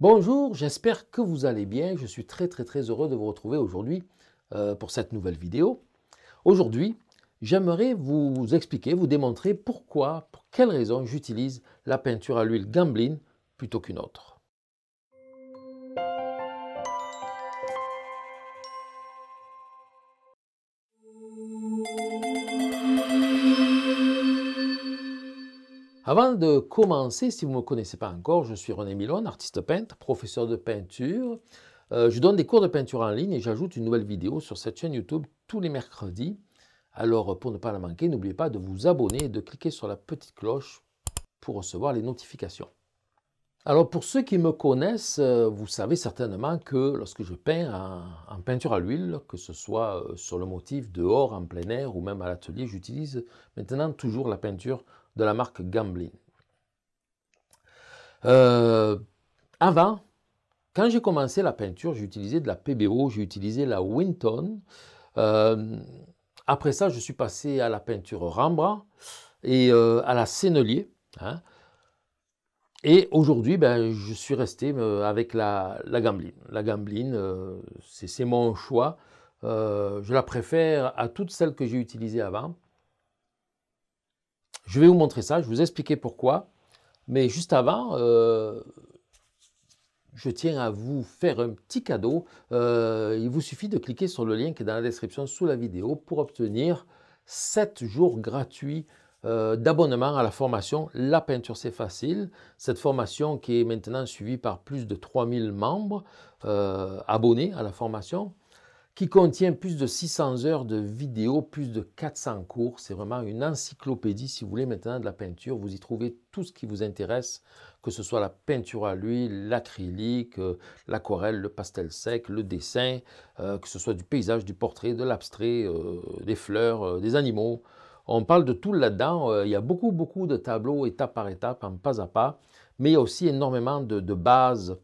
Bonjour, j'espère que vous allez bien. Je suis très très très heureux de vous retrouver aujourd'hui euh, pour cette nouvelle vidéo. Aujourd'hui, j'aimerais vous expliquer, vous démontrer pourquoi, pour quelles raisons j'utilise la peinture à l'huile Gamblin plutôt qu'une autre. de commencer, si vous ne me connaissez pas encore, je suis René Milon, artiste peintre, professeur de peinture. Euh, je donne des cours de peinture en ligne et j'ajoute une nouvelle vidéo sur cette chaîne YouTube tous les mercredis. Alors pour ne pas la manquer, n'oubliez pas de vous abonner et de cliquer sur la petite cloche pour recevoir les notifications. Alors pour ceux qui me connaissent, euh, vous savez certainement que lorsque je peins en peinture à l'huile, que ce soit euh, sur le motif dehors, en plein air ou même à l'atelier, j'utilise maintenant toujours la peinture de la marque Gamblin. Euh, avant, quand j'ai commencé la peinture, j'utilisais de la PBO, j'utilisais la Winton. Euh, après ça, je suis passé à la peinture Rembrandt et euh, à la Sennelier. Hein. Et aujourd'hui, ben, je suis resté avec la, la La Gamblin, c'est mon choix. je la préfère à toutes celles que j'ai utilisées avant. Je vais vous montrer ça, je vais vous expliquer pourquoi. Mais juste avant, euh, je tiens à vous faire un petit cadeau. Euh, il vous suffit de cliquer sur le lien qui est dans la description sous la vidéo pour obtenir 7 jours gratuits euh, d'abonnement à la formation La peinture c'est facile. Cette formation qui est maintenant suivie par plus de 3000 membres abonnés à la formation qui contient plus de 600 heures de vidéos, plus de 400 cours. C'est vraiment une encyclopédie, si vous voulez, maintenant de la peinture. Vous y trouvez tout ce qui vous intéresse, que ce soit la peinture à l'huile, l'acrylique, euh, l'aquarelle, le pastel sec, le dessin, euh, que ce soit du paysage, du portrait, de l'abstrait, euh, des fleurs, des animaux. On parle de tout là-dedans. il y a beaucoup, beaucoup de tableaux étape par étape, en pas à pas, mais il y a aussi énormément de, bases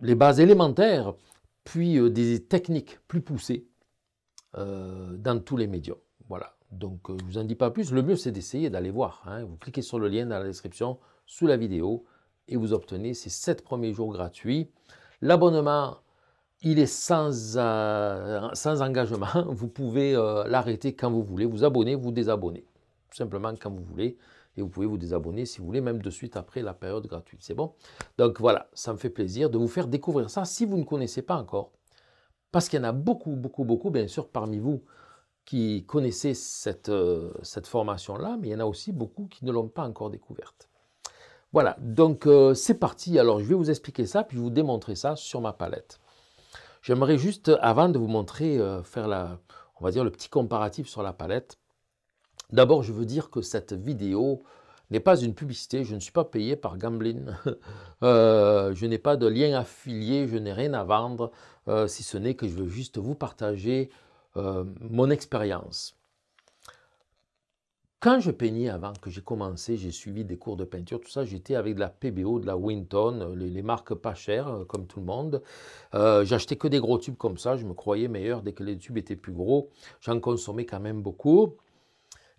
les bases élémentaires, puis euh, des techniques plus poussées euh, dans tous les médias. Voilà, donc euh, je ne vous en dis pas plus. Le mieux, c'est d'essayer d'aller voir. Hein. Vous cliquez sur le lien dans la description sous la vidéo et vous obtenez ces 7 premiers jours gratuits. L'abonnement, il est sans, sans engagement. Vous pouvez l'arrêter quand vous voulez, vous abonner, vous désabonner, simplement quand vous voulez et vous pouvez vous désabonner si vous voulez, même de suite après la période gratuite. C'est bon Donc voilà, ça me fait plaisir de vous faire découvrir ça si vous ne connaissez pas encore. Parce qu'il y en a beaucoup, beaucoup, beaucoup, bien sûr, parmi vous qui connaissez cette, euh, cette formation-là, mais il y en a aussi beaucoup qui ne l'ont pas encore découverte. Voilà, donc euh, c'est parti. Alors je vais vous expliquer ça, puis vous démontrer ça sur ma palette. J'aimerais juste, avant de vous montrer, euh, faire la, on va dire le petit comparatif sur la palette, D'abord, je veux dire que cette vidéo n'est pas une publicité, je ne suis pas payé par Gamblin, euh, je n'ai pas de lien affilié, je n'ai rien à vendre, euh, si ce n'est que je veux juste vous partager euh, mon expérience. Quand je peignais avant que j'ai commencé, j'ai suivi des cours de peinture, tout ça, j'étais avec de la PBO, de la Winton, les, les marques pas chères, comme tout le monde. J'achetais que des gros tubes comme ça, je me croyais meilleur dès que les tubes étaient plus gros. J'en consommais quand même beaucoup.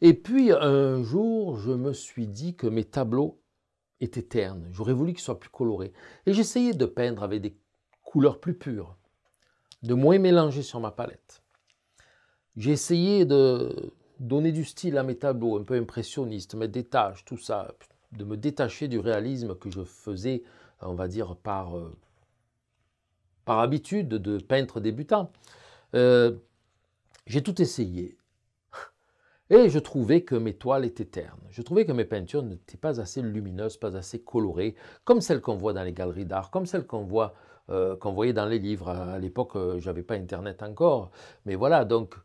Et puis un jour, je me suis dit que mes tableaux étaient ternes. J'aurais voulu qu'ils soient plus colorés. Et j'essayais de peindre avec des couleurs plus pures, de moins mélanger sur ma palette. J'ai essayé de donner du style à mes tableaux, un peu impressionniste, mettre des taches, tout ça, de me détacher du réalisme que je faisais, on va dire, par, euh, par habitude de peintre débutant. Euh, j'ai tout essayé et je trouvais que mes toiles étaient ternes. Je trouvais que mes peintures n'étaient pas assez lumineuses, pas assez colorées, comme celles qu'on voit dans les galeries d'art, comme celles qu'on voit, euh, qu'on voyait dans les livres. À l'époque, euh, je n'avais pas Internet encore. Mais voilà, donc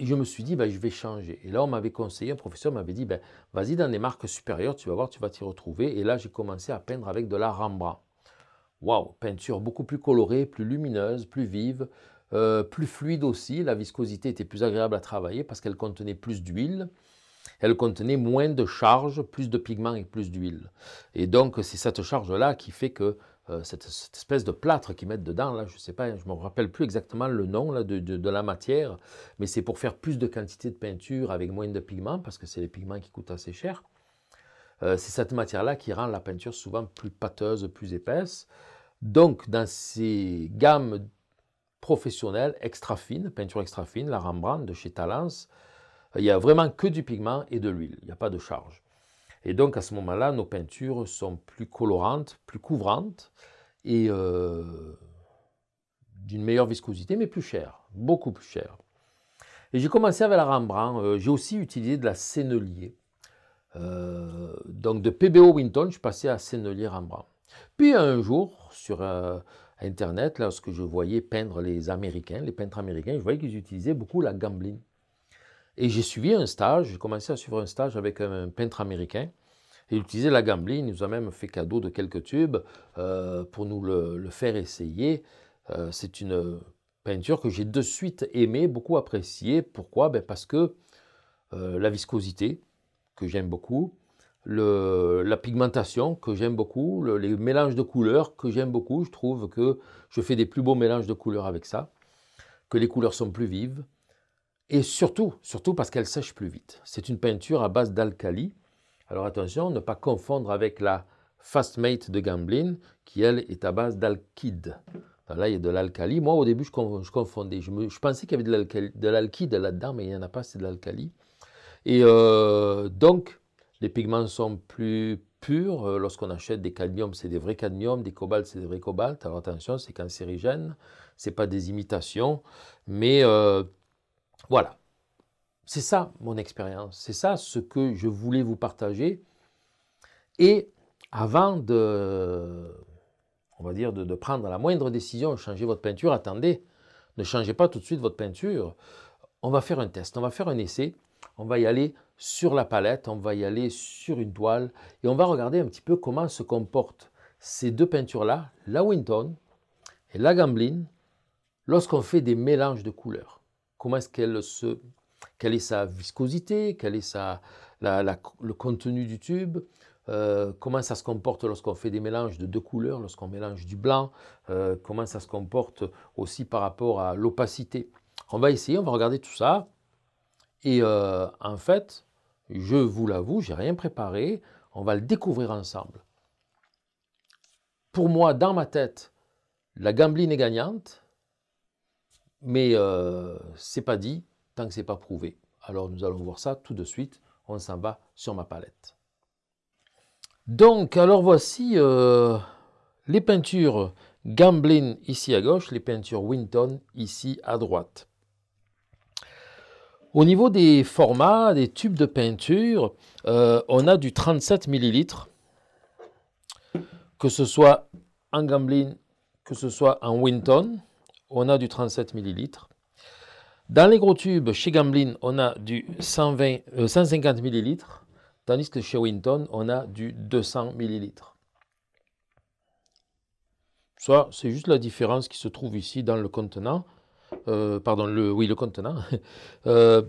je me suis dit, ben, je vais changer. Et là, on m'avait conseillé, un professeur m'avait dit, ben, vas-y dans des marques supérieures, tu vas voir, tu vas t'y retrouver. Et là, j'ai commencé à peindre avec de la Rembrandt. Waouh, peinture beaucoup plus colorée, plus lumineuse, plus vive. Euh, plus fluide aussi. La viscosité était plus agréable à travailler parce qu'elle contenait plus d'huile. Elle contenait moins de charges plus de pigments et plus d'huile. Et donc, c'est cette charge-là qui fait que euh, cette, espèce de plâtre qu'ils mettent dedans, là, je ne sais pas, je me rappelle plus exactement le nom là, de, la matière, mais c'est pour faire plus de quantité de peinture avec moins de pigments, parce que c'est les pigments qui coûtent assez cher. Euh, c'est cette matière-là qui rend la peinture souvent plus pâteuse, plus épaisse. Donc, dans ces gammes professionnelle extra fine, peinture extra fine, la Rembrandt de chez Talens. Il n'y a vraiment que du pigment et de l'huile, il n'y a pas de charge. Et donc à ce moment-là, nos peintures sont plus colorantes, plus couvrantes et euh, d'une meilleure viscosité, mais plus chères, beaucoup plus chères. Et j'ai commencé avec la Rembrandt. Euh, j'ai aussi utilisé de la Sennelier. Euh, donc de PBO Winton, je suis à Sennelier Rembrandt. Puis un jour, sur, un Internet, lorsque je voyais peindre les Américains, les peintres américains, je voyais qu'ils utilisaient beaucoup la gambling. Et j'ai suivi un stage, j'ai commencé à suivre un stage avec un peintre américain. Il utilisait la gambling, il nous a même fait cadeau de quelques tubes euh, pour nous le, faire essayer. Euh, c'est une peinture que j'ai de suite aimée, beaucoup appréciée. Pourquoi ben, Parce que euh, la viscosité, que j'aime beaucoup, la pigmentation que j'aime beaucoup, les mélanges de couleurs que j'aime beaucoup. Je trouve que je fais des plus beaux mélanges de couleurs avec ça, que les couleurs sont plus vives et surtout, surtout parce qu'elles sèchent plus vite. C'est une peinture à base d'alcali. Alors attention, ne pas confondre avec la Fastmate de Gamblin qui elle est à base d'alkyde. Là, il y a de l'alcali. Moi, au début, je, confondais. Je, je pensais qu'il y avait de l'alkyde là-dedans, mais il n'y en a pas, c'est de l'alcali. Et euh, donc, les pigments sont plus purs. Euh, lorsqu'on achète des cadmiums, c'est des vrais cadmiums, des cobalt, c'est des vrais cobalts. Alors attention, c'est cancérigène, c'est pas des imitations. Mais euh, voilà, c'est ça mon expérience, c'est ça ce que je voulais vous partager. Et avant de, on va dire, de, de prendre la moindre décision, changer votre peinture, attendez, ne changez pas tout de suite votre peinture. On va faire un test, on va faire un essai, on va y aller sur la palette, on va y aller sur une toile et on va regarder un petit peu comment se comportent ces deux peintures-là, la Winton et la Gamblin, lorsqu'on fait des mélanges de couleurs. Comment est-ce qu'elle se... Quelle est sa viscosité Quel est le contenu du tube euh, Comment ça se comporte lorsqu'on fait des mélanges de deux couleurs, lorsqu'on mélange du blanc euh, Comment ça se comporte aussi par rapport à l'opacité On va essayer, on va regarder tout ça. Et euh, en fait, je vous l'avoue, j'ai rien préparé. On va le découvrir ensemble. Pour moi, dans ma tête, la gambling est gagnante, mais ce euh, c'est pas dit tant que c'est pas prouvé. Alors nous allons voir ça tout de suite. On s'en va sur ma palette. Donc, alors voici euh, les peintures Gamblin ici à gauche, les peintures Winton ici à droite. Au niveau des formats, des tubes de peinture, euh, on a du 37 millilitres, que ce soit en Gamblin, que ce soit en Winton, on a du 37 millilitres. Dans les gros tubes, chez Gamblin, on a du 120, 150 euh, millilitres, tandis que chez Winton, on a du 200 millilitres. Ça, c'est juste la différence qui se trouve ici dans le contenant. Euh, pardon, le, oui, le contenant. Euh,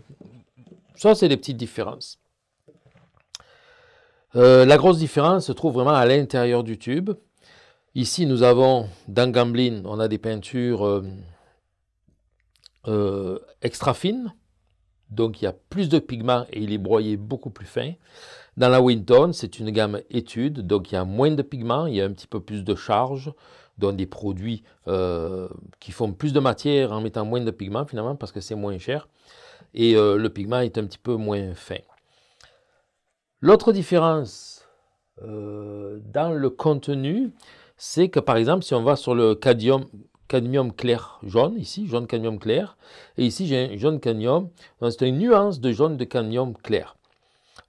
ça, c'est des petites différences. Euh, la grosse différence se trouve vraiment à l'intérieur du tube. Ici, nous avons, dans Gamblin, on a des peintures extra fines. Donc, il y a plus de pigments et il est broyé beaucoup plus fin. Dans la Winton, c'est une gamme étude, donc il y a moins de pigments, il y a un petit peu plus de charge donne des produits euh, qui font plus de matière en mettant moins de pigments finalement parce que c'est moins cher et euh, le pigment est un petit peu moins fin. L'autre différence euh, dans le contenu, c'est que par exemple si on va sur le cadmium, cadmium clair jaune, ici jaune cadmium clair, et ici j'ai un jaune cadmium, c'est une nuance de jaune de cadmium clair.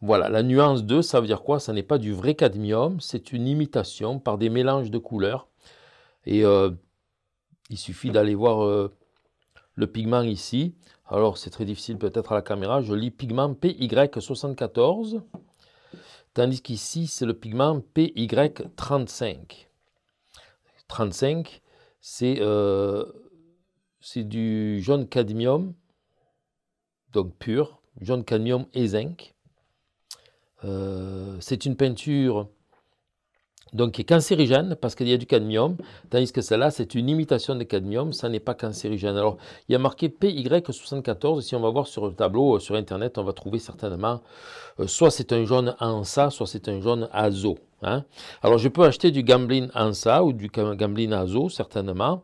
Voilà, la nuance 2, ça veut dire quoi Ce n'est pas du vrai cadmium, c'est une imitation par des mélanges de couleurs et euh, il suffit d'aller voir euh, le pigment ici. Alors, c'est très difficile peut-être à la caméra. Je lis pigment PY74, tandis qu'ici, c'est le pigment PY35. 35, euh, c'est du jaune cadmium, donc pur, jaune cadmium et zinc. c'est une peinture donc il est cancérigène parce qu'il y a du cadmium, tandis que celle-là, c'est une imitation de cadmium, ça n'est pas cancérigène. Alors, il y a marqué PY74, si on va voir sur le tableau, euh, sur Internet, on va trouver certainement, euh, soit c'est un jaune ANSA, soit c'est un jaune azo. Hein. Alors, je peux acheter du gamblin ANSA ou du gamblin azo, certainement.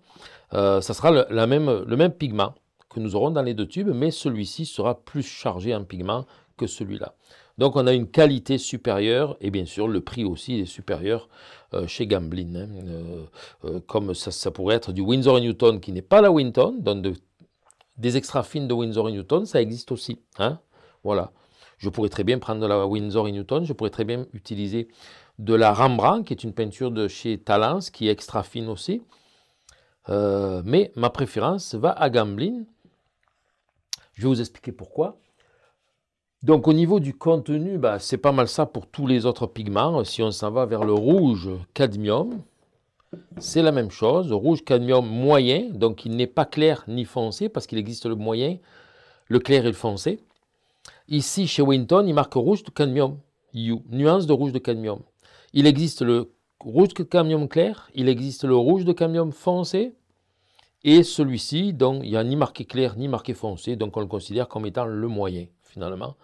Euh, ça sera le, même, le même pigment que nous aurons dans les deux tubes, mais celui-ci sera plus chargé en pigment que celui-là. Donc on a une qualité supérieure et bien sûr le prix aussi est supérieur euh, chez Gamblin. Hein. Euh, euh, comme ça, pourrait être du Windsor Newton qui n'est pas la Winton, donc des extra fines de Windsor Newton, ça existe aussi. Hein. voilà. Je pourrais très bien prendre de la Windsor Newton, je pourrais très bien utiliser de la Rembrandt qui est une peinture de chez Talens qui est extra fine aussi. mais ma préférence va à Gamblin. Je vais vous expliquer pourquoi. Donc au niveau du contenu, bah, c'est pas mal ça pour tous les autres pigments. Si on s'en va vers le rouge cadmium, c'est la même chose. Rouge cadmium moyen, donc il n'est pas clair ni foncé parce qu'il existe le moyen, le clair et le foncé. Ici, chez Winton, il marque rouge de cadmium, nuance de rouge de cadmium. Il existe le rouge de cadmium clair, il existe le rouge de cadmium foncé, et celui-ci, donc il n'y a ni marqué clair ni marqué foncé, donc on le considère comme étant le moyen finalement.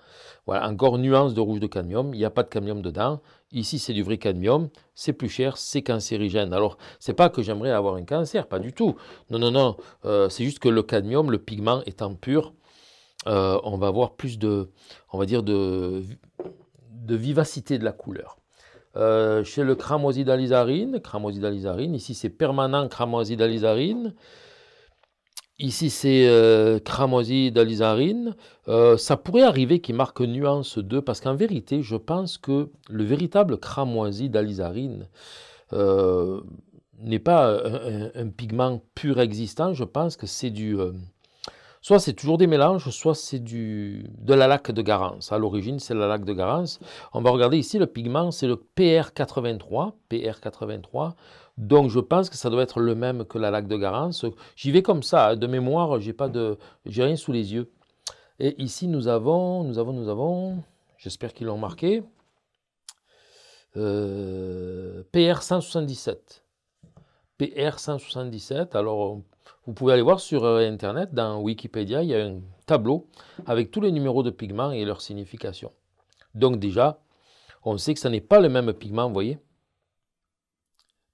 Voilà, encore nuance de rouge de cadmium, il n'y a pas de cadmium dedans. Ici, c'est du vrai cadmium, c'est plus cher, c'est cancérigène. Alors, ce n'est pas que j'aimerais avoir un cancer, pas du tout. Non, non, non, euh, c'est juste que le cadmium, le pigment étant pur, euh, on va avoir plus de, on va dire, de, de vivacité de la couleur. Euh, chez le cramoisi d'alizarine, ici c'est permanent d'alizarine. Ici, c'est euh, Cramoisi d'Alizarine. Euh, ça pourrait arriver qu'il marque nuance 2, parce qu'en vérité, je pense que le véritable Cramoisi d'Alizarine euh, n'est pas un, pigment pur existant. Je pense que c'est du. soit c'est toujours des mélanges, soit c'est du de la laque de Garance. À l'origine, c'est la laque de Garance. On va regarder ici le pigment, c'est le PR83. PR83. Donc je pense que ça doit être le même que la lac de Garance. J'y vais comme ça, hein. de mémoire, j'ai pas de, j'ai rien sous les yeux. Et ici nous avons, nous avons, nous avons, j'espère qu'ils l'ont marqué, PR 177. PR 177. Alors vous pouvez aller voir sur euh, internet, dans Wikipédia, il y a un tableau avec tous les numéros de pigments et leur signification. Donc déjà, on sait que ce n'est pas le même pigment, vous voyez.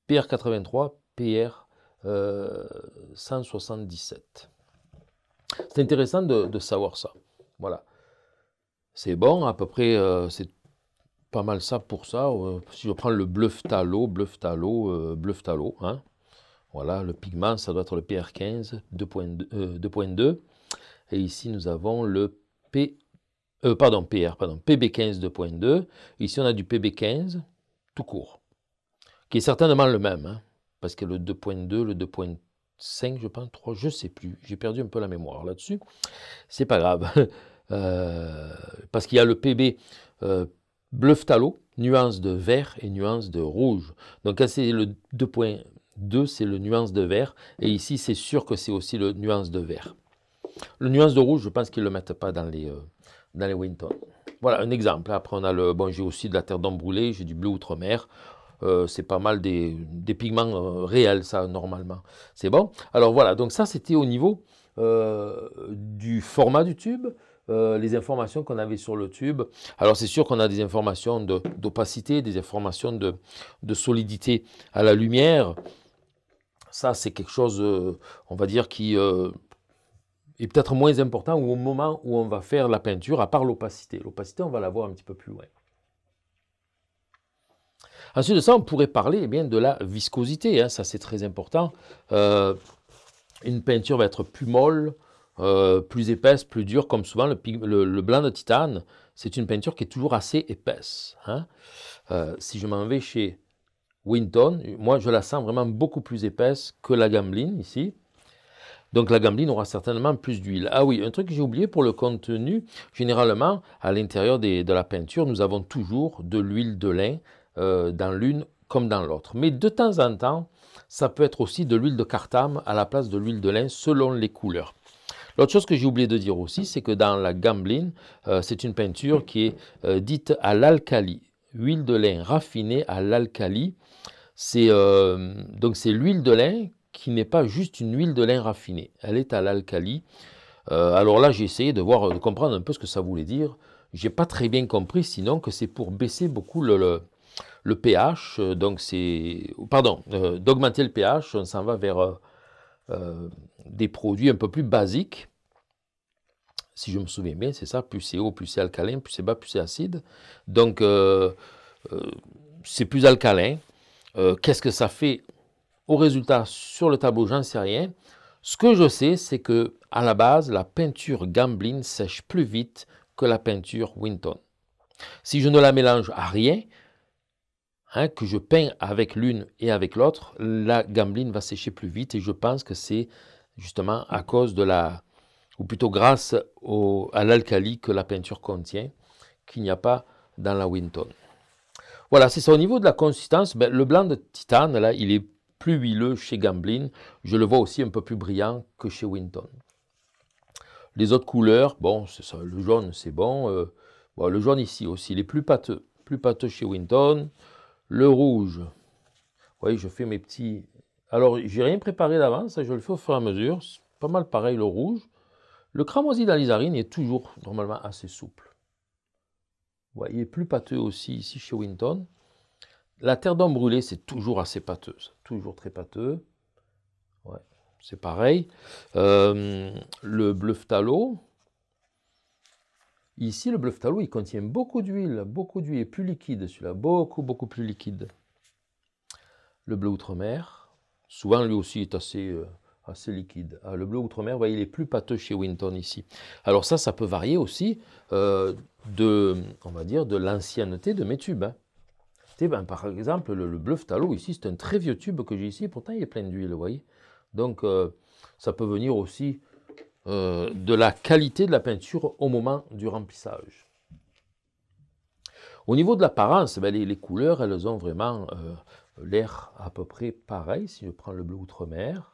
PR83, PR 177. C'est intéressant de, savoir ça. Voilà. C'est bon, à peu près, euh, c'est pas mal ça pour ça. Euh, si je prends le bluff talo, bluff talo, euh, bluff talo, hein. voilà, le pigment, ça doit être le PR15 2.2. Et ici, nous avons le P, pardon, PR, pardon, PB15 2.2. Ici, on a du PB15 tout court qui est certainement le même, hein, parce que le 2.2, le 2.5, je pense, 3, je ne sais plus, j'ai perdu un peu la mémoire là-dessus, c'est pas grave, euh, parce qu'il y a le PB euh, bluff phtalo, nuance de vert et nuance de rouge. Donc c'est le 2.2, c'est le nuance de vert, et ici c'est sûr que c'est aussi le nuance de vert. Le nuance de rouge, je pense qu'ils ne le mettent pas dans les, euh, dans les Winton. Voilà un exemple. Après, on a le. Bon, j'ai aussi de la terre d'ombre brûlée, j'ai du bleu outre-mer. Euh, c'est pas mal des, pigments euh, réels, ça, normalement. C'est bon Alors voilà, donc ça, c'était au niveau euh, du format du tube. les informations qu'on avait sur le tube. Alors c'est sûr qu'on a des informations d'opacité, des informations de, solidité à la lumière. Ça c'est quelque chose, on va dire, qui est peut-être moins important au moment où on va faire la peinture, à part l'opacité. L'opacité, on va la voir un petit peu plus loin. Ensuite de ça, on pourrait parler eh bien, de la viscosité, hein. ça c'est très important. Euh, une peinture va être plus molle, euh, plus épaisse, plus dure, comme souvent le, blanc de titane, c'est une peinture qui est toujours assez épaisse. Hein. Euh, si je m'en vais chez Winton, moi je la sens vraiment beaucoup plus épaisse que la gameline ici. Donc la gameline aura certainement plus d'huile. Ah oui, un truc que j'ai oublié pour le contenu, généralement à l'intérieur de la peinture, nous avons toujours de l'huile de lin euh, dans l'une comme dans l'autre. Mais de temps en temps, ça peut être aussi de l'huile de cartame à la place de l'huile de lin selon les couleurs. L'autre chose que j'ai oublié de dire aussi, c'est que dans la Gamblin, euh, c'est une peinture qui est euh, dite à l'alcali. Huile de lin raffinée à l'alcali. C'est donc c'est l'huile de lin qui n'est pas juste une huile de lin raffinée. Elle est à l'alcali. alors là, j'ai essayé de voir, comprendre un peu ce que ça voulait dire. J'ai pas très bien compris, sinon que c'est pour baisser beaucoup le le pH, euh, donc c'est, pardon, euh, d'augmenter le pH, on s'en va vers euh, des produits un peu plus basiques. Si je me souviens bien, c'est ça, plus c'est haut, plus c'est alcalin, plus c'est bas, plus c'est acide. Donc, c'est plus alcalin. Qu'est-ce que ça fait au résultat sur le tableau J'en sais rien. Ce que je sais, c'est que à la base, la peinture gamblin sèche plus vite que la peinture Winton. Si je ne la mélange à rien, Hein, que je peins avec l'une et avec l'autre, la Gamblin va sécher plus vite et je pense que c'est justement à cause de la, ou plutôt grâce à l'alcali que la peinture contient, qu'il n'y a pas dans la Winton. Voilà, c'est ça. Au niveau de la consistance, ben, le blanc de titane, là, il est plus huileux chez Gamblin. Je le vois aussi un peu plus brillant que chez Winton. Les autres couleurs, bon, c'est ça. Le jaune, c'est bon. Euh, bon. Le jaune ici aussi, il est plus pâteux. Plus pâteux chez Winton. Le rouge. Vous voyez, je fais mes petits... Alors, j'ai rien préparé d'avance, je le fais au fur et à mesure. Pas mal pareil, le rouge. Le cramoisi d'Alizarine est toujours normalement assez souple. Vous voyez, plus pâteux aussi ici chez Winton. La terre d'homme brûlée, c'est toujours assez pâteux. Toujours très pâteux. Ouais, c'est pareil. Euh, le bluff talo, Ici, le talo, il contient beaucoup d'huile, beaucoup d'huile, et plus liquide celui-là, beaucoup, beaucoup plus liquide. Le bleu outre-mer, souvent lui aussi est assez, euh, assez liquide. Ah, le bleu outre-mer, il est plus pâteux chez Winton ici. Alors ça, ça peut varier aussi euh, de, on va dire, de l'ancienneté de mes tubes. Hein. Ben, par exemple, le, bleu phtalo, ici, c'est un très vieux tube que j'ai ici, pourtant il est plein d'huile, vous voyez. Donc, euh, ça peut venir aussi euh, de la qualité de la peinture au moment du remplissage. Au niveau de l'apparence, ben, les, couleurs, elles ont vraiment euh, l'air à peu près pareil. Si je prends le bleu outre-mer,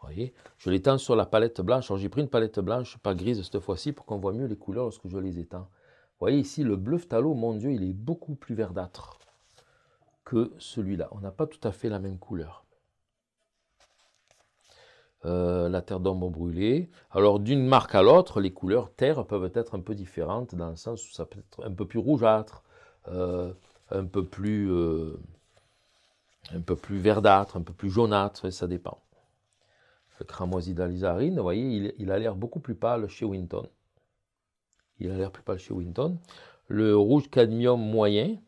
voyez, je l'étends sur la palette blanche. j'ai pris une palette blanche, pas grise cette fois-ci, pour qu'on voit mieux les couleurs lorsque je les étends. Vous voyez ici, le bleu phtalo, mon Dieu, il est beaucoup plus verdâtre que celui-là. On n'a pas tout à fait la même couleur. Euh, la terre d'ombre brûlée. Alors d'une marque à l'autre, les couleurs terre peuvent être un peu différentes dans le sens où ça peut être un peu plus rougeâtre, euh, euh, un peu plus verdâtre, un peu plus jaunâtre, ça dépend. Le cramoisi d'Alizarine, vous voyez, il, il a l'air beaucoup plus pâle chez Winton. Il a l'air plus pâle chez Winton. Le rouge cadmium moyen,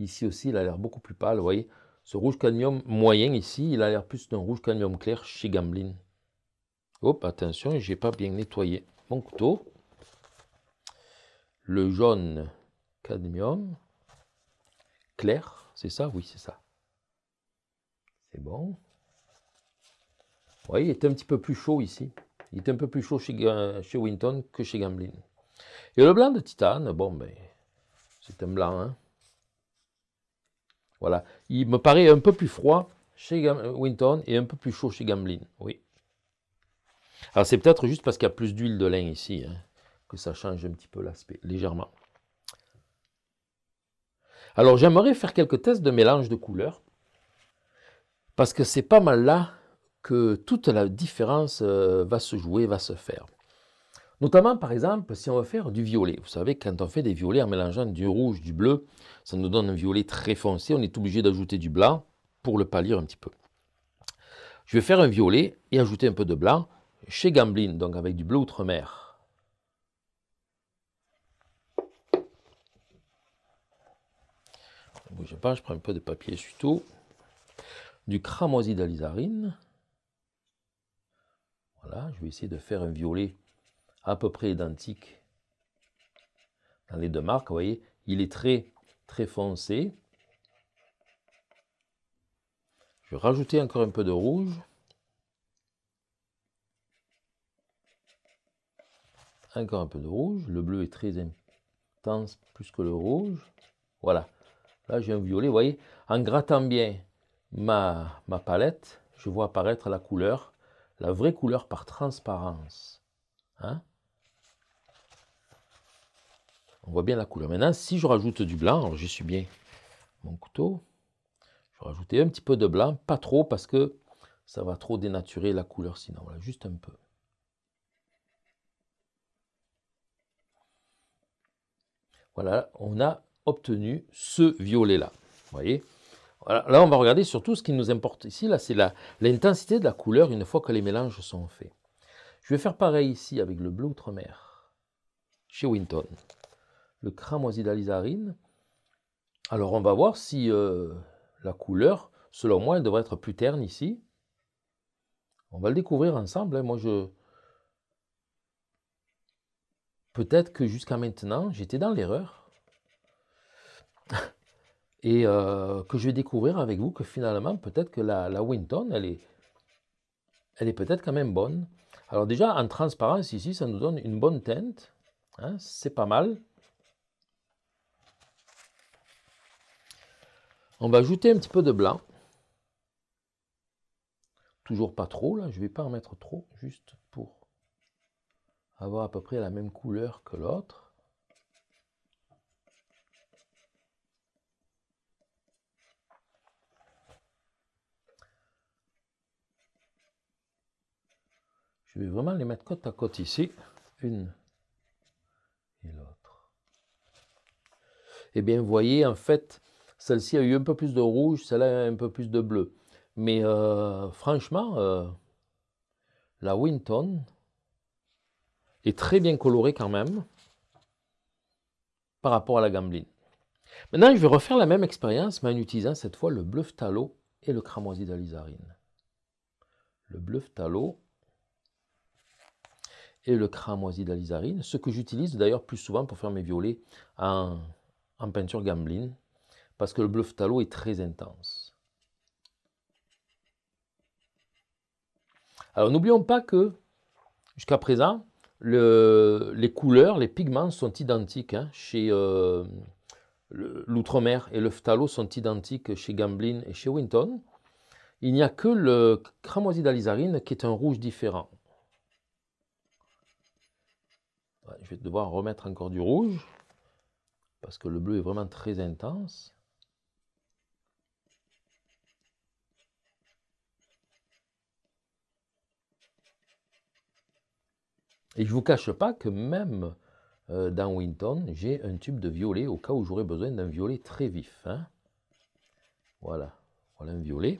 ici aussi, il a l'air beaucoup plus pâle, vous voyez. Ce rouge cadmium moyen ici, il a l'air plus d'un rouge cadmium clair chez Gamblin. Hop, attention, j'ai pas bien nettoyé mon couteau. Le jaune cadmium clair, c'est ça Oui, c'est ça. C'est bon. Oui, il est un petit peu plus chaud ici. Il est un peu plus chaud chez, chez Winton que chez Gamblin. Et le blanc de titane, bon, ben, c'est un blanc, hein voilà. Il me paraît un peu plus froid chez euh, Winton et un peu plus chaud chez Gamblin. Oui. Alors c'est peut-être juste parce qu'il y a plus d'huile de lin ici hein, que ça change un petit peu l'aspect, légèrement. Alors j'aimerais faire quelques tests de mélange de couleurs parce que c'est pas mal là que toute la différence euh, va se jouer, va se faire. Notamment, par exemple, si on veut faire du violet. Vous savez, quand on fait des violets en mélangeant du rouge, du bleu, ça nous donne un violet très foncé. On est obligé d'ajouter du blanc pour le pâlir un petit peu. Je vais faire un violet et ajouter un peu de blanc chez Gamblin, donc avec du bleu outre-mer. pas, je prends un peu de papier surtout. Du cramoisi d'alizarine. Voilà, je vais essayer de faire un violet à peu près identique dans les deux marques. Vous voyez, il est très, très foncé. Je vais rajouter encore un peu de rouge. Encore un peu de rouge. Le bleu est très intense, plus que le rouge. Voilà. Là, j'ai un violet. Vous voyez, en grattant bien ma, ma palette, je vois apparaître la couleur, la vraie couleur par transparence. Hein? on voit bien la couleur. Maintenant, si je rajoute du blanc, alors j'y suis bien mon couteau. Je vais rajouter un petit peu de blanc, pas trop parce que ça va trop dénaturer la couleur sinon. Voilà, juste un peu. Voilà, on a obtenu ce violet-là. Vous voyez Là, on va regarder surtout ce qui nous importe ici. Là, c'est l'intensité de la couleur une fois que les mélanges sont faits. Je vais faire pareil ici avec le bleu outre-mer, chez Winton. Le cramoisi d'Alizarine. Alors on va voir si euh, la couleur, selon moi, elle devrait être plus terne ici. On va le découvrir ensemble. Hein. Moi, je... Peut-être que jusqu'à maintenant, j'étais dans l'erreur. Et euh, que je vais découvrir avec vous que finalement, peut-être que la, la Winton, elle est, elle est peut-être quand même bonne. Alors déjà, en transparence, ici, ça nous donne une bonne teinte. Hein, c'est pas mal. On va ajouter un petit peu de blanc. Toujours pas trop, là. Je ne vais pas en mettre trop, juste pour avoir à peu près la même couleur que l'autre. Je vais vraiment les mettre côte à côte ici, une et l'autre. Eh bien, vous voyez, en fait, celle-ci a eu un peu plus de rouge, celle-là un peu plus de bleu. Mais euh, franchement, euh, la Winton est très bien colorée quand même par rapport à la Gambline. Maintenant, je vais refaire la même expérience, mais en utilisant cette fois le bleu phtalo et le cramoisi d'Alizarine. Le bleu phtalo et le cramoisi d'alizarine, ce que j'utilise d'ailleurs plus souvent pour faire mes violets en, peinture gambline, parce que le bleu phtalo est très intense. Alors n'oublions pas que jusqu'à présent, les couleurs, les pigments sont identiques hein, chez euh, l'outre-mer et le phtalo sont identiques chez Gamblin et chez Winton. Il n'y a que le cramoisi d'alizarine qui est un rouge différent. je vais devoir remettre encore du rouge, parce que le bleu est vraiment très intense. Et je ne vous cache pas que même euh, dans Winton, j'ai un tube de violet au cas où j'aurais besoin d'un violet très vif. Hein. Voilà, voilà un violet.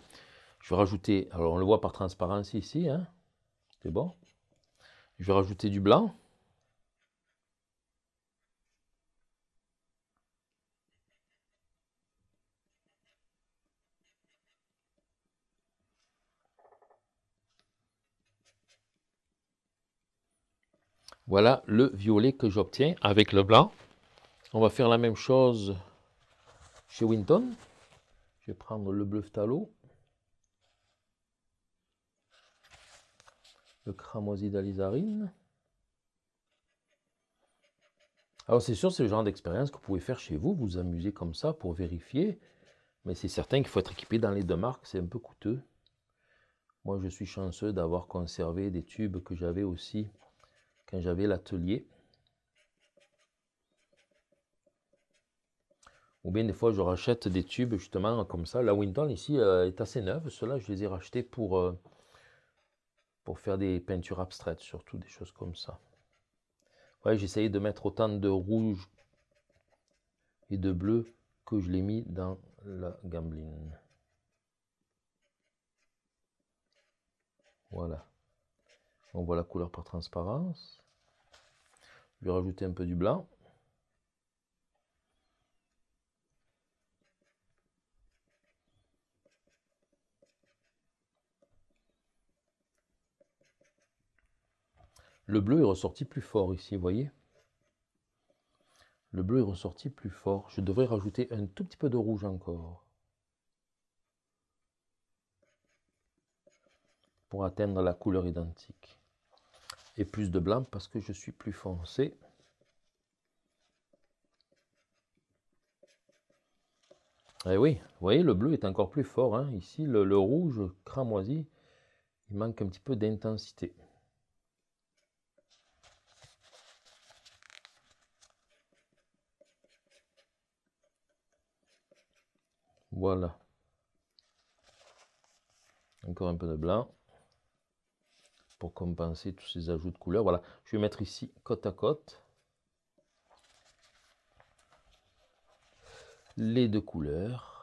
Je vais rajouter, alors on le voit par transparence ici, hein, c'est bon. Je vais rajouter du blanc. Voilà le violet que j'obtiens avec le blanc. On va faire la même chose chez Winton. Je vais prendre le bleu phtalo. Le cramoisi d'alizarine. Alors c'est sûr, c'est le genre d'expérience que vous pouvez faire chez vous, vous, vous amuser comme ça pour vérifier. Mais c'est certain qu'il faut être équipé dans les deux marques, c'est un peu coûteux. Moi, je suis chanceux d'avoir conservé des tubes que j'avais aussi quand j'avais l'atelier. Ou bien des fois, je rachète des tubes justement comme ça. La Winton ici euh, est assez neuve. Ceux-là, je les ai rachetés pour, euh, pour faire des peintures abstraites, surtout des choses comme ça. Ouais, J'essayais de mettre autant de rouge et de bleu que je l'ai mis dans la gambling. Voilà. On voit la couleur par transparence. Je vais rajouter un peu du blanc. Le bleu est ressorti plus fort ici, vous voyez Le bleu est ressorti plus fort. Je devrais rajouter un tout petit peu de rouge encore. Pour atteindre la couleur identique et plus de blanc parce que je suis plus foncé. Et eh oui, vous voyez, le bleu est encore plus fort. Hein. Ici, le, le rouge cramoisi, il manque un petit peu d'intensité. Voilà. Encore un peu de blanc pour compenser tous ces ajouts de couleurs. Voilà, je vais mettre ici côte à côte les deux couleurs.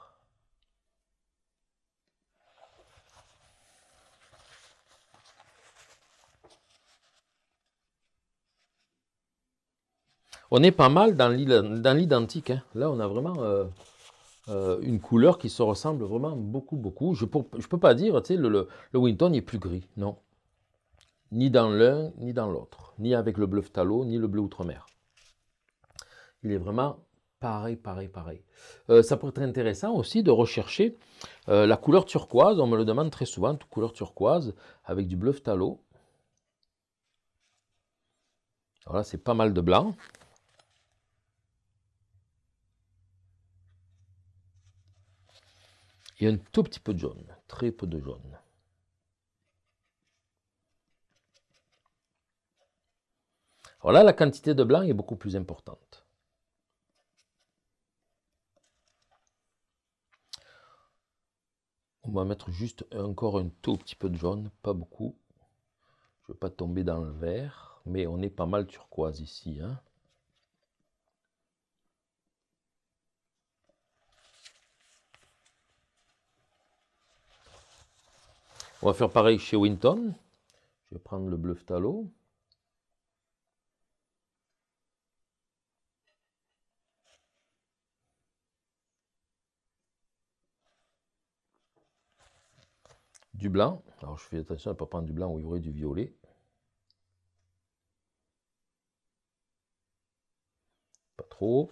On est pas mal dans l'identique. Hein. Là, on a vraiment euh, euh, une couleur qui se ressemble vraiment beaucoup, beaucoup. Je ne peux pas dire, tu sais, le, le Winton est plus gris. Non, ni dans l'un, ni dans l'autre, ni avec le bleu talot ni le bleu outre-mer. Il est vraiment pareil, pareil, pareil. Euh, ça pourrait être intéressant aussi de rechercher euh, la couleur turquoise, on me le demande très souvent, toute couleur turquoise avec du bleu phtalo. Voilà, c'est pas mal de blanc. Et un tout petit peu de jaune, très peu de jaune. Voilà, la quantité de blanc est beaucoup plus importante. On va mettre juste encore un tout petit peu de jaune, pas beaucoup. Je ne veux pas tomber dans le vert, mais on est pas mal turquoise ici. Hein on va faire pareil chez Winton. Je vais prendre le bleu phtalo. du blanc. Alors je fais attention à ne pas prendre du blanc où il y du violet. Pas trop.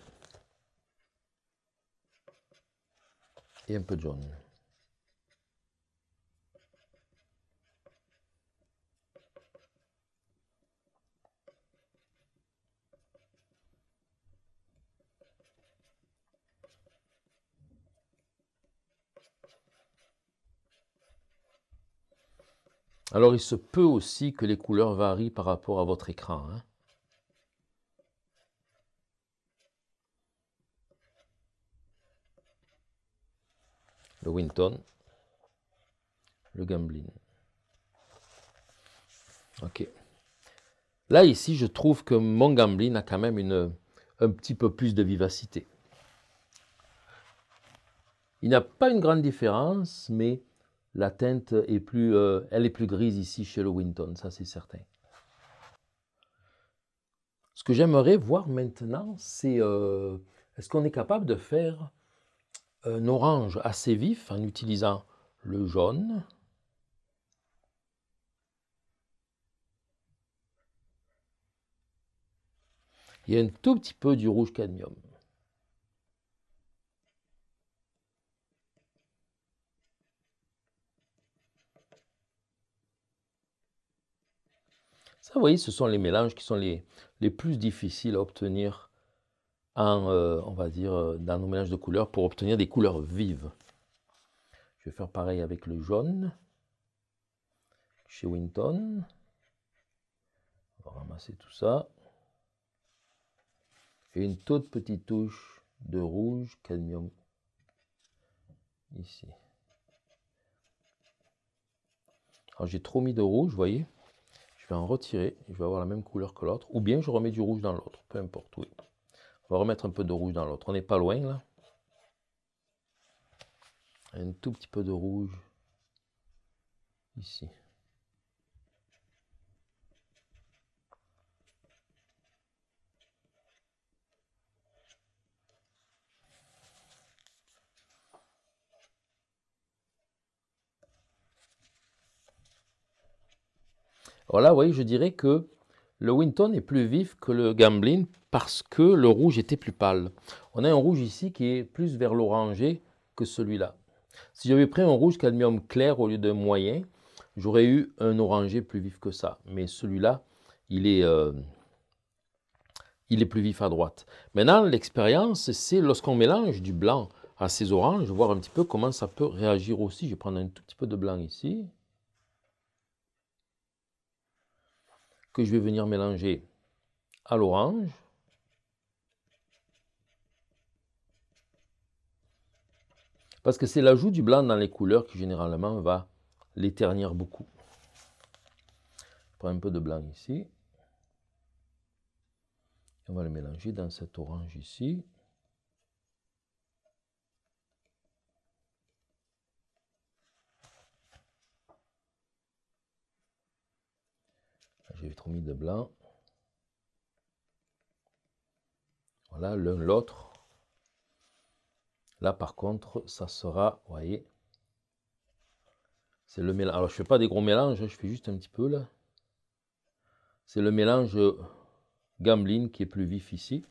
Et un peu de jaune. Alors il se peut aussi que les couleurs varient par rapport à votre écran. Hein. Le Winton, le Gamblin. Ok. Là, ici, je trouve que mon Gamblin a quand même une, un petit peu plus de vivacité. Il n'a pas une grande différence, mais la teinte est plus, euh, elle est plus grise ici chez le Winton, ça c'est certain. Ce que j'aimerais voir maintenant, c'est euh, est-ce qu'on est capable de faire un orange assez vif en utilisant le jaune, il y a un tout petit peu du rouge cadmium. vous voyez, ce sont les mélanges qui sont les, les plus difficiles à obtenir en, euh, on va dire, euh, dans nos mélanges de couleurs pour obtenir des couleurs vives. Je vais faire pareil avec le jaune chez Winton. On va ramasser tout ça. Et une toute petite touche de rouge cadmium ici. j'ai trop mis de rouge, vous voyez retirer, je vais avoir la même couleur que l'autre, ou bien je remets du rouge dans l'autre, peu importe, oui. On va remettre un peu de rouge dans l'autre, on n'est pas loin là. Un tout petit peu de rouge ici. Voilà, vous voyez, je dirais que le Winton est plus vif que le Gamblin parce que le rouge était plus pâle. On a un rouge ici qui est plus vers l'orangé que celui-là. Si j'avais pris un rouge cadmium clair au lieu de moyen, j'aurais eu un orangé plus vif que ça. Mais celui-là, il est... Euh, il est plus vif à droite. Maintenant, l'expérience, c'est lorsqu'on mélange du blanc à ces oranges, voir un petit peu comment ça peut réagir aussi. Je vais prendre un tout petit peu de blanc ici. que je vais venir mélanger à l'orange. Parce que c'est l'ajout du blanc dans les couleurs qui généralement va l'éternir beaucoup. Je prends un peu de blanc ici. On va le mélanger dans cet orange ici. j'ai trop mis de blanc. Voilà, l'un l'autre. Là, par contre, ça sera, voyez, c'est le mélange. Alors, je fais pas des gros mélanges, hein, je fais juste un petit peu là. C'est le mélange gameline qui est plus vif ici.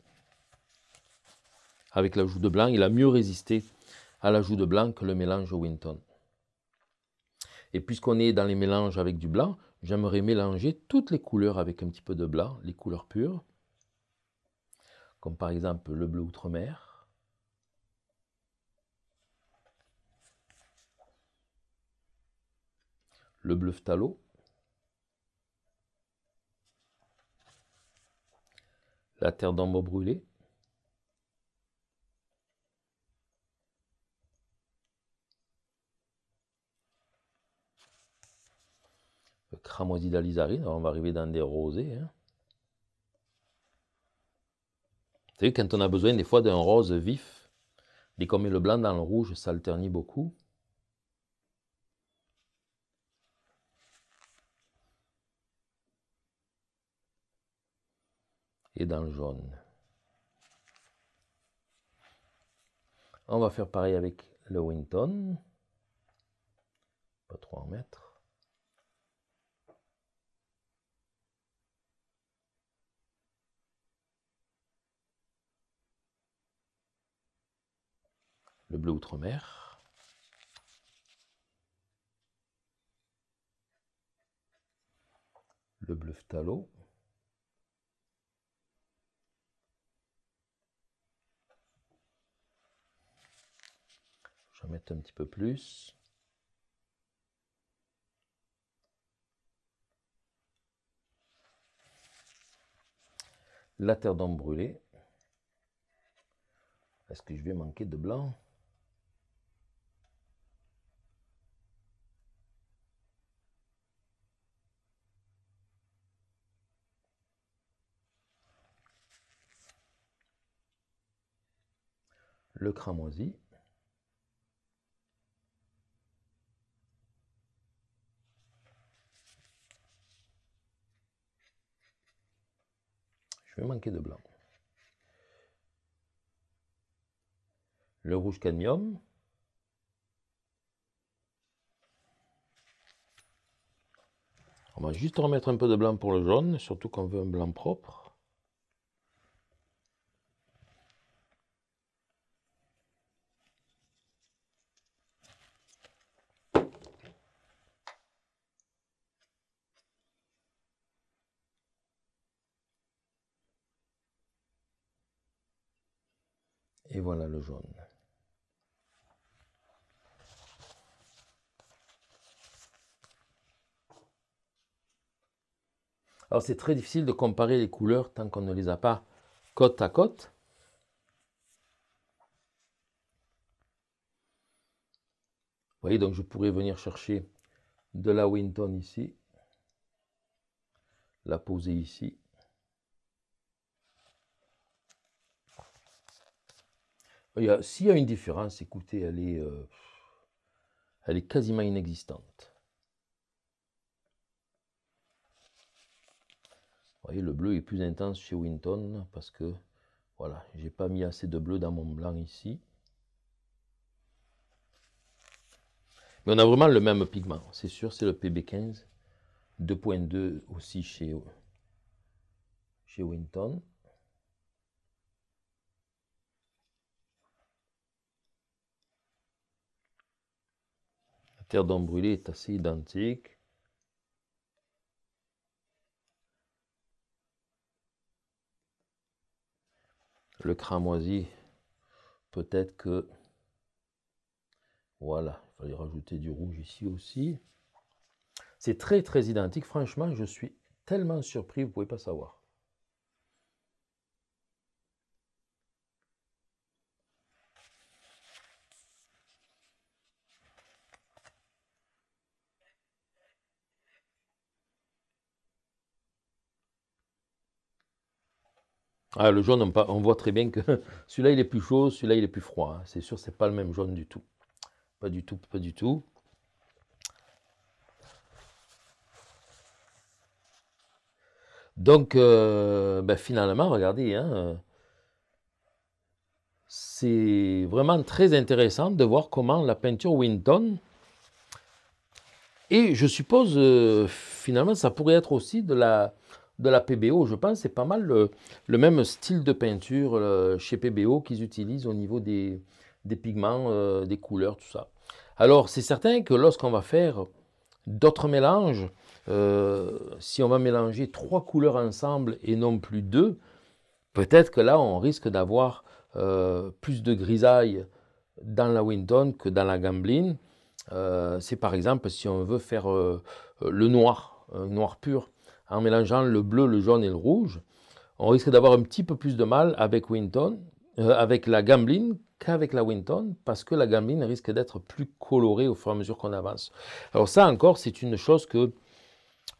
Avec l'ajout de blanc, il a mieux résisté à l'ajout de blanc que le mélange Winton. Et puisqu'on est dans les mélanges avec du blanc, j'aimerais mélanger toutes les couleurs avec un petit peu de blanc, les couleurs pures, comme par exemple le bleu outre-mer, le bleu phtalo, la terre d'ombre brûlée, d'alizarine, on va arriver dans des rosés. Hein. Vous savez, quand on a besoin des fois d'un rose vif, dès qu'on met le blanc dans le rouge, ça beaucoup. Et dans le jaune. On va faire pareil avec le Winton. Pas trop en mettre. le bleu outre-mer. Le bleu phtalo. Je vais mettre un petit peu plus. La terre d'ombre brûlée. Est-ce que je vais manquer de blanc le cramoisi. Je vais manquer de blanc. Le rouge cadmium. On va juste remettre un peu de blanc pour le jaune, surtout qu'on veut un blanc propre. jaune. Alors c'est très difficile de comparer les couleurs tant qu'on ne les a pas côte à côte. Vous voyez, donc je pourrais venir chercher de la Winton ici, la poser ici, S'il y a une différence, écoutez, euh, elle est, quasiment inexistante. Vous voyez, le bleu est plus intense chez Winton parce que, voilà, j'ai pas mis assez de bleu dans mon blanc ici. Mais on a vraiment le même pigment, c'est sûr, c'est le PB15, 2.2 aussi chez, chez Winton. terre brûlé est assez identique. Le cramoisi, peut-être que... Voilà, il fallait rajouter du rouge ici aussi. C'est très très identique. Franchement, je suis tellement surpris, vous pouvez pas savoir. Ah, le jaune, on, voit très bien que celui-là, il est plus chaud, celui-là, il est plus froid. Hein. C'est sûr, c'est pas le même jaune du tout. Pas du tout, pas du tout. Donc, euh, ben, finalement, regardez, hein, c'est vraiment très intéressant de voir comment la peinture Winton, et je suppose, euh, finalement, ça pourrait être aussi de la, de la PBO, je pense, c'est pas mal le, même style de peinture euh, chez PBO qu'ils utilisent au niveau des, pigments, euh, des couleurs, tout ça. Alors, c'est certain que lorsqu'on va faire d'autres mélanges, euh, si on va mélanger trois couleurs ensemble et non plus deux, peut-être que là, on risque d'avoir plus de grisaille dans la Winton que dans la Gamblin. c'est par exemple si on veut faire le noir, noir pur, en mélangeant le bleu, le jaune et le rouge, on risque d'avoir un petit peu plus de mal avec Winton, euh, avec la Gamblin qu'avec la Winton, parce que la Gamblin risque d'être plus colorée au fur et à mesure qu'on avance. Alors ça encore, c'est une chose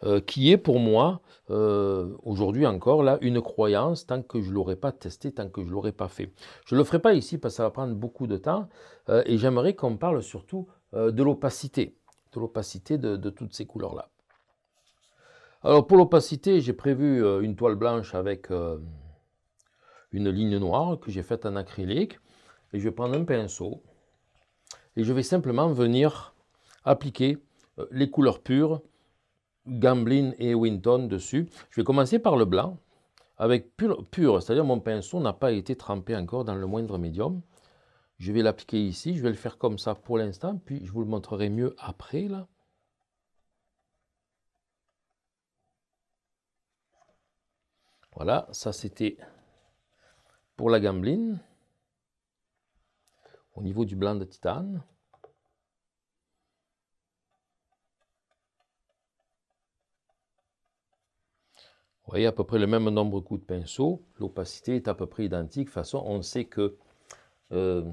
euh, qui est pour moi, euh, aujourd'hui encore, là, une croyance, tant que je ne l'aurai pas testé, tant que je ne l'aurai pas fait. Je ne le ferai pas ici parce que ça va prendre beaucoup de temps, et j'aimerais qu'on parle surtout de l'opacité, de l'opacité de toutes ces couleurs-là. Alors pour l'opacité, j'ai prévu euh, une toile blanche avec euh, une ligne noire que j'ai faite en acrylique. Et je vais prendre un pinceau et je vais simplement venir appliquer euh, les couleurs pures, Gamblin et Winton dessus. Je vais commencer par le blanc avec pur c'est-à-dire mon pinceau n'a pas été trempé encore dans le moindre médium. Je vais l'appliquer ici, je vais le faire comme ça pour l'instant, puis je vous le montrerai mieux après là. Voilà, ça c'était pour la gambline. Au niveau du blanc de titane. Vous voyez à peu près le même nombre de coups de pinceau. L'opacité est à peu près identique. De toute façon, on sait que euh,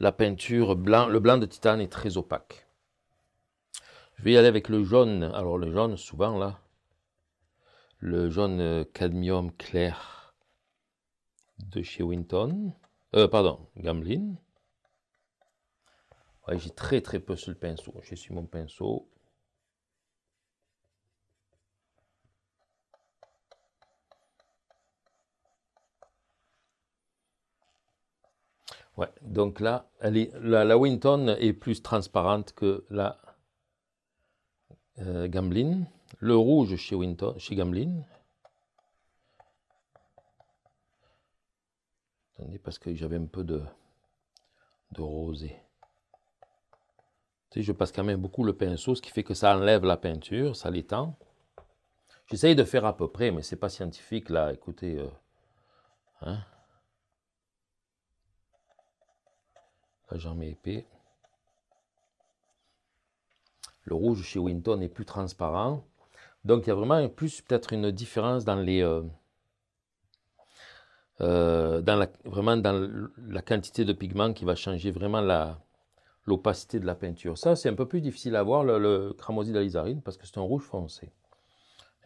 la peinture blanc, le blanc de titane est très opaque. Je vais y aller avec le jaune. Alors le jaune, souvent là, le jaune euh, cadmium clair de chez Winton. Euh, pardon, Gamblin. j'ai très très peu sur le pinceau. Je suis mon pinceau. Ouais, donc là, la, Winton est plus transparente que la euh, Gamblin le rouge chez, Winton, chez Gamelin. Attendez, parce que j'avais un peu de, rosé. Tu sais, je passe quand même beaucoup le pinceau, ce qui fait que ça enlève la peinture, ça l'étend. J'essaye de faire à peu près, mais c'est pas scientifique là, écoutez. Euh, hein. j'en mets épais. Le rouge chez Winton est plus transparent. Donc il y a vraiment plus peut-être une différence dans les... Euh, euh, la, vraiment dans la quantité de pigments qui va changer vraiment l'opacité de la peinture. Ça, c'est un peu plus difficile à voir, le, le cramoisi d'alizarine, parce que c'est un rouge foncé.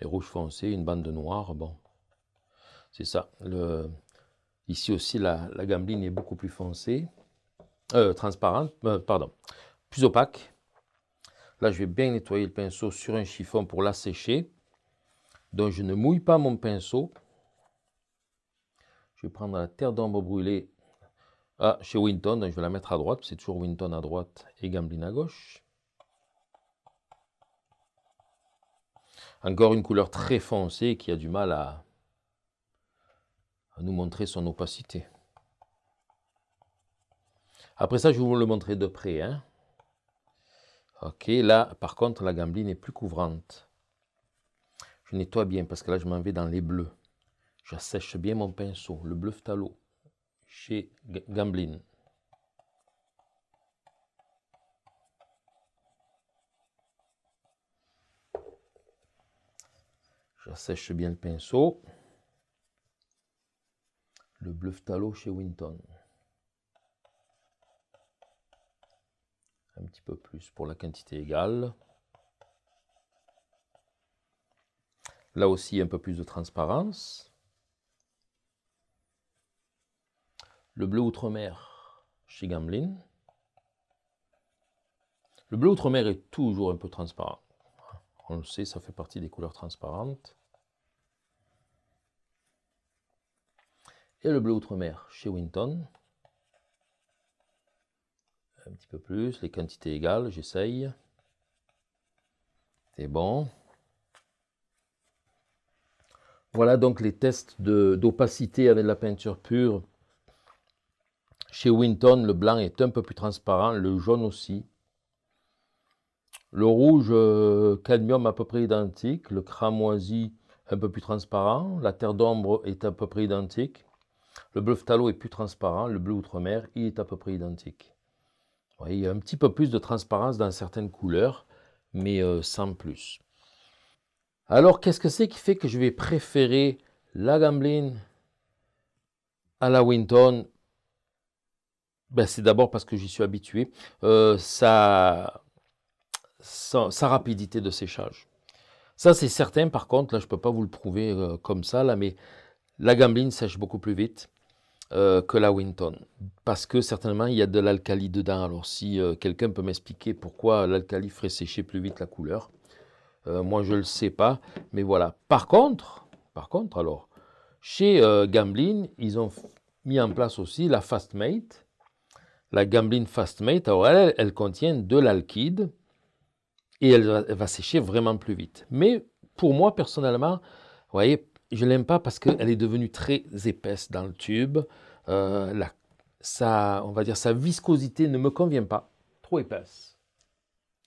Et rouge foncé, une bande de noir, bon. C'est ça. ici aussi, la, la, est beaucoup plus foncée, euh, transparente, pardon, plus opaque. Là, je vais bien nettoyer le pinceau sur un chiffon pour l'assécher. Donc, je ne mouille pas mon pinceau. Je vais prendre la terre d'ombre brûlée ah, chez Winton. Donc, je vais la mettre à droite. C'est toujours Winton à droite et Gamblin à gauche. Encore une couleur très foncée qui a du mal à, nous montrer son opacité. Après ça, je vais vous le montrer de près. Hein. Ok, là, par contre, la gambline est plus couvrante. Je nettoie bien parce que là, je m'en vais dans les bleus. J'assèche bien mon pinceau, le bleu phtalo, chez Gambline. J'assèche bien le pinceau, le bleu phtalo chez Winton. un petit peu plus pour la quantité égale. Là aussi, un peu plus de transparence. Le bleu outre-mer chez Gamblin. Le bleu outre-mer est toujours un peu transparent. On le sait, ça fait partie des couleurs transparentes. Et le bleu outre-mer chez Winton un petit peu plus, les quantités égales, j'essaye. C'est bon. Voilà donc les tests d'opacité avec la peinture pure. Chez Winton, le blanc est un peu plus transparent, le jaune aussi. Le rouge, euh, cadmium à peu près identique, le cramoisi un peu plus transparent, la terre d'ombre est à peu près identique, le bleu phtalo est plus transparent, le bleu outre-mer, il est à peu près identique il y a un petit peu plus de transparence dans certaines couleurs, mais euh, sans plus. Alors, qu'est-ce que c'est qui fait que je vais préférer la Gamblin à la Winton ben, C'est d'abord parce que j'y suis habitué. Euh, sa, rapidité de séchage. Ça, c'est certain. Par contre, là, je ne peux pas vous le prouver euh, comme ça, là, mais la Gamblin sèche beaucoup plus vite. Euh, que la Winton. Parce que certainement, il y a de l'alcali dedans. Alors, si euh, quelqu'un peut m'expliquer pourquoi l'alcali ferait sécher plus vite la couleur, euh, moi, je ne le sais pas. Mais voilà. Par contre, par contre alors, chez Gamblin, ils ont mis en place aussi la Fastmate. La Gamblin Fastmate, alors elle, contient de l'alkyde et elle va, sécher vraiment plus vite. Mais pour moi, personnellement, vous voyez, je l'aime pas parce qu'elle est devenue très épaisse dans le tube. Euh, la, sa, on va dire sa viscosité ne me convient pas, trop épaisse.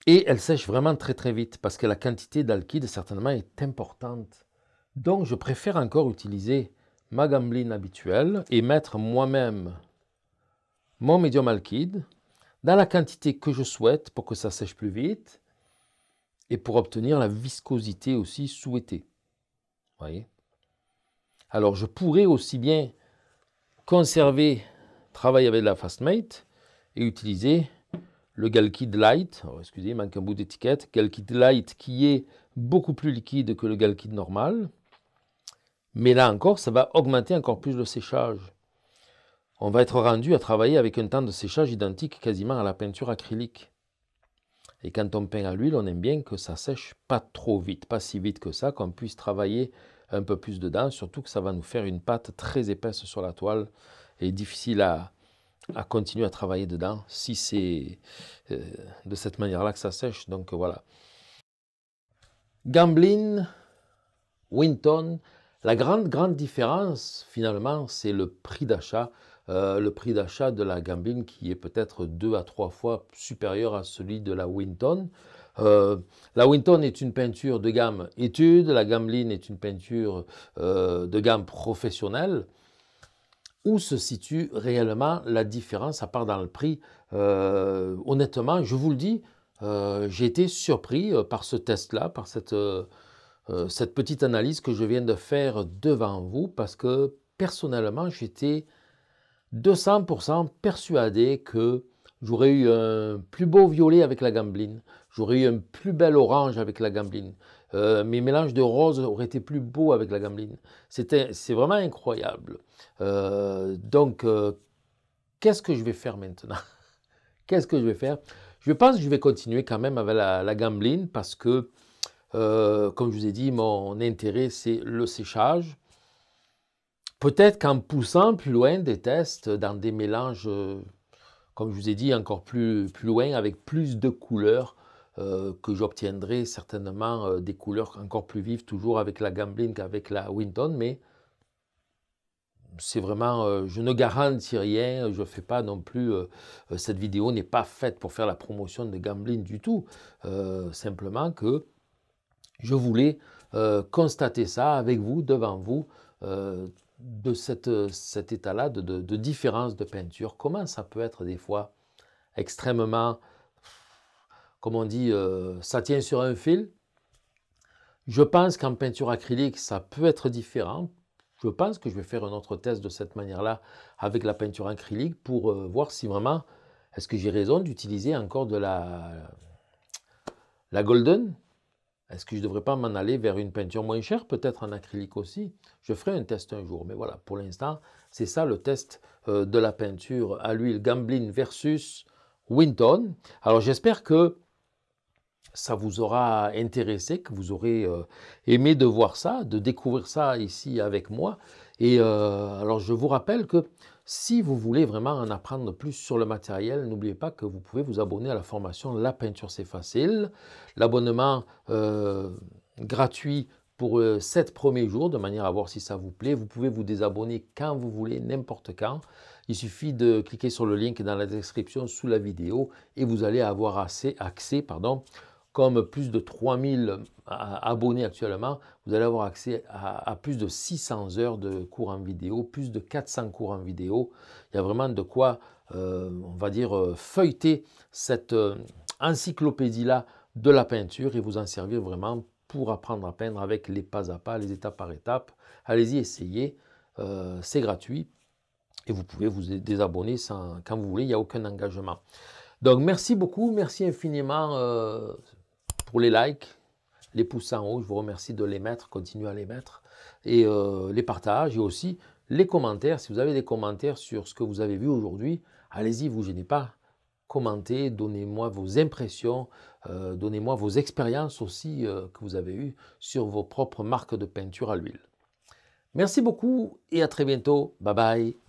Et elle sèche vraiment très très vite parce que la quantité d'alkyde certainement est importante. Donc je préfère encore utiliser ma gambline habituelle et mettre moi-même mon médium alkyde dans la quantité que je souhaite pour que ça sèche plus vite et pour obtenir la viscosité aussi souhaitée. Voyez alors je pourrais aussi bien conserver, travailler avec la Fastmate et utiliser le Galkid Light. excusez, il manque un bout d'étiquette. Galkid Light qui est beaucoup plus liquide que le Galkid normal. Mais là encore, ça va augmenter encore plus le séchage. On va être rendu à travailler avec un temps de séchage identique quasiment à la peinture acrylique. Et quand on peint à l'huile, on aime bien que ça sèche pas trop vite, pas si vite que ça, qu'on puisse travailler un peu plus dedans, surtout que ça va nous faire une pâte très épaisse sur la toile et difficile à, continuer à travailler dedans si c'est euh, de cette manière-là que ça sèche. Donc euh, voilà. Gamblin, Winton, la grande, grande différence finalement, c'est le prix d'achat. Euh, le prix d'achat de la Gamblin qui est peut-être deux à trois fois supérieur à celui de la Winton. Euh, la Winton est une peinture de gamme étude, la Gamblin est une peinture euh, de gamme professionnelle. Où se situe réellement la différence, à part dans le prix euh, Honnêtement, je vous le dis, j'ai été surpris par ce test-là, par cette, petite analyse que je viens de faire devant vous, parce que personnellement, j'étais 200% persuadé que j'aurais eu un plus beau violet avec la Gamblin. J'aurais eu un plus bel orange avec la Gambline. Euh, mes mélanges de rose auraient été plus beaux avec la Gambline. C'est vraiment incroyable. Euh, donc, euh, qu'est-ce que je vais faire maintenant Qu'est-ce que je vais faire Je pense que je vais continuer quand même avec la, Gambline parce que, comme je vous ai dit, mon intérêt, c'est le séchage. Peut-être qu'en poussant plus loin des tests dans des mélanges, comme je vous ai dit, encore plus, plus loin, avec plus de couleurs, euh, que j'obtiendrai certainement euh, des couleurs encore plus vives, toujours avec la Gambling, qu'avec la Winton, mais c'est vraiment, euh, je ne garantis rien, je ne fais pas non plus, cette vidéo n'est pas faite pour faire la promotion de gambling du tout, simplement que je voulais constater ça avec vous, devant vous, de cette, cet état-là de, de différence de peinture, comment ça peut être des fois extrêmement comme on dit, euh, ça tient sur un fil. Je pense qu'en peinture acrylique, ça peut être différent. Je pense que je vais faire un autre test de cette manière-là avec la peinture acrylique pour euh, voir si vraiment, est-ce que j'ai raison d'utiliser encore de la, la golden Est-ce que je ne devrais pas m'en aller vers une peinture moins chère, peut-être en acrylique aussi Je ferai un test un jour, mais voilà, pour l'instant, c'est ça le test euh, de la peinture à l'huile Gamblin versus Winton. Alors j'espère que ça vous aura intéressé, que vous aurez euh, aimé de voir ça, de découvrir ça ici avec moi. Et euh, alors je vous rappelle que si vous voulez vraiment en apprendre plus sur le matériel, n'oubliez pas que vous pouvez vous abonner à la formation La peinture c'est facile, l'abonnement euh, gratuit pour sept premiers jours, de manière à voir si ça vous plaît. Vous pouvez vous désabonner quand vous voulez, n'importe quand. Il suffit de cliquer sur le lien qui est dans la description sous la vidéo et vous allez avoir assez, accès pardon, comme plus de 3000 euh, abonnés actuellement, vous allez avoir accès à, plus de 600 heures de cours en vidéo, plus de 400 cours en vidéo. Il y a vraiment de quoi, euh, on va dire, euh, feuilleter cette encyclopédie-là de la peinture et vous en servir vraiment pour apprendre à peindre avec les pas à pas, les étapes par étapes. Allez-y, essayez, c'est gratuit et vous pouvez vous désabonner sans, quand vous voulez, il n'y a aucun engagement. Donc merci beaucoup, merci infiniment pour les likes, les pouces en haut, je vous remercie de les mettre, continuez à les mettre, et euh, les partages, et aussi les commentaires. Si vous avez des commentaires sur ce que vous avez vu aujourd'hui, allez-y, vous gênez pas. Commentez, donnez-moi vos impressions, euh, donnez-moi vos expériences aussi euh, que vous avez eues sur vos propres marques de peinture à l'huile. Merci beaucoup et à très bientôt. Bye bye.